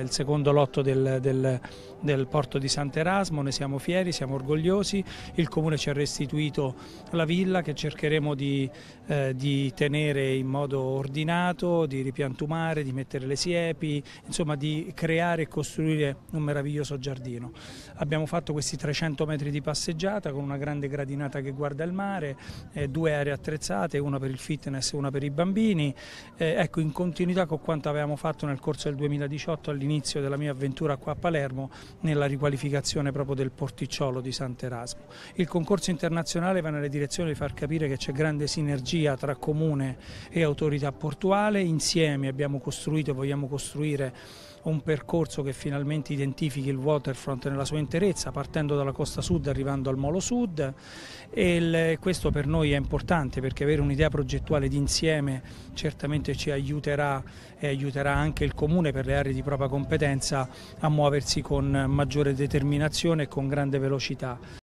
Il secondo lotto del, del, del porto di Sant'Erasmo, ne siamo fieri, siamo orgogliosi, il Comune ci ha restituito la villa che cercheremo di, eh, di tenere in modo ordinato, di ripiantumare, di mettere le siepi, insomma di creare e costruire un meraviglioso giardino. Abbiamo fatto questi 300 metri di passeggiata con una grande gradinata che guarda il mare, eh, due aree attrezzate, una per il fitness e una per i bambini, eh, ecco in continuità con quanto avevamo fatto nel corso del 2018 all'inizio l'inizio della mia avventura qua a Palermo nella riqualificazione proprio del porticciolo di Sant'Erasmo. Il concorso internazionale va nella direzione di far capire che c'è grande sinergia tra comune e autorità portuale, insieme abbiamo costruito e vogliamo costruire un percorso che finalmente identifichi il waterfront nella sua interezza, partendo dalla costa sud arrivando al molo sud e questo per noi è importante perché avere un'idea progettuale d'insieme certamente ci aiuterà e aiuterà anche il Comune per le aree di propria competenza a muoversi con maggiore determinazione e con grande velocità.